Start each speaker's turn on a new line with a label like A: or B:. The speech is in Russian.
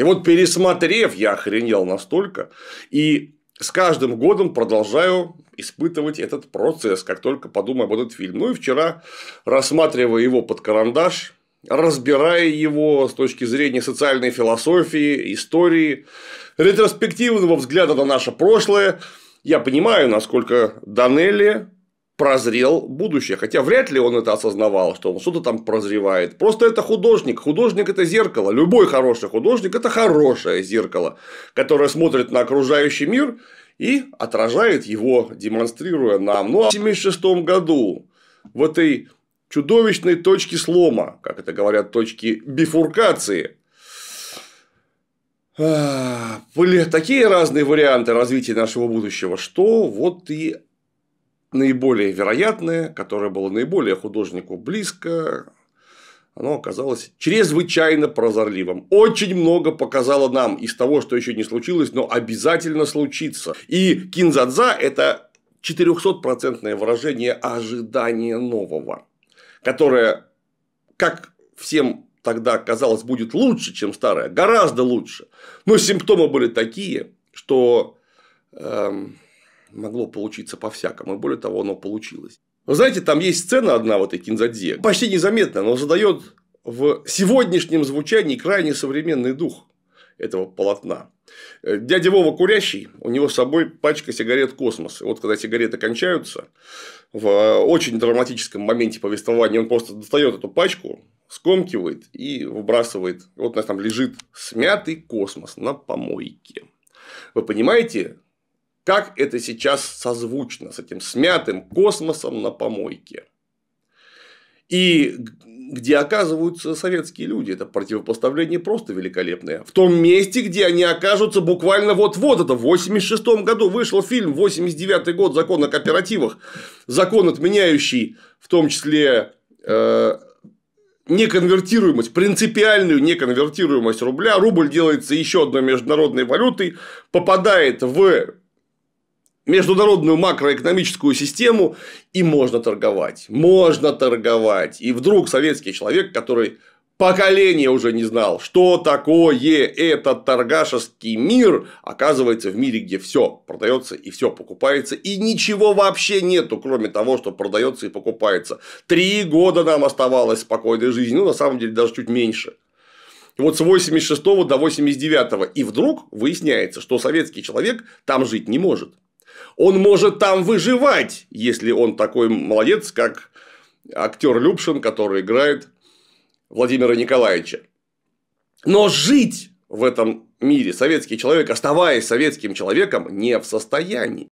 A: И вот пересмотрев, я охренел настолько. И с каждым годом продолжаю испытывать этот процесс, как только подумаю об этот фильм. Ну и вчера, рассматривая его под карандаш, разбирая его с точки зрения социальной философии, истории, ретроспективного взгляда на наше прошлое, я понимаю, насколько Данелли прозрел будущее. Хотя вряд ли он это осознавал, что он что-то там прозревает. Просто это художник. Художник – это зеркало. Любой хороший художник – это хорошее зеркало, которое смотрит на окружающий мир и отражает его, демонстрируя нам. Ну, а в 1976 году в этой чудовищной точке слома, как это говорят, точки бифуркации, а, были такие разные варианты развития нашего будущего, что вот и наиболее вероятное, которое было наиболее художнику близко, оно оказалось чрезвычайно прозорливым. Очень много показало нам из того, что еще не случилось, но обязательно случится. И кинзадза – это 400-процентное выражение ожидания нового, которое, как всем тогда казалось, будет лучше, чем старое, гораздо лучше. Но симптомы были такие, что эм, могло получиться по-всякому. И более того, оно получилось. Вы знаете, там есть сцена одна в этой Кинзадзе, почти незаметно, но задает в сегодняшнем звучании крайне современный дух этого полотна. Э, дядя Вова курящий, у него с собой пачка сигарет «Космос». И вот когда сигареты кончаются, в э, очень драматическом моменте повествования он просто достает эту пачку, скомкивает и выбрасывает. вот у нас там лежит смятый космос на помойке. Вы понимаете, как это сейчас созвучно с этим смятым космосом на помойке? И где оказываются советские люди. Это противопоставление просто великолепное. В том месте, где они окажутся буквально вот-вот. Это в 86 году вышел фильм, 89 год, закон о кооперативах. Закон, отменяющий в том числе э, неконвертируемость, принципиальную неконвертируемость рубля. Рубль делается еще одной международной валютой, попадает в международную макроэкономическую систему, и можно торговать. Можно торговать. И вдруг советский человек, который поколение уже не знал, что такое этот торгашеский мир, оказывается в мире, где все продается и все покупается, и ничего вообще нету, кроме того, что продается и покупается. Три года нам оставалось спокойной жизни, ну, на самом деле, даже чуть меньше. вот с 86 до 89 и вдруг выясняется, что советский человек там жить не может. Он может там выживать, если он такой молодец, как актер Любшин, который играет Владимира Николаевича. Но жить в этом мире советский человек, оставаясь советским человеком, не в состоянии.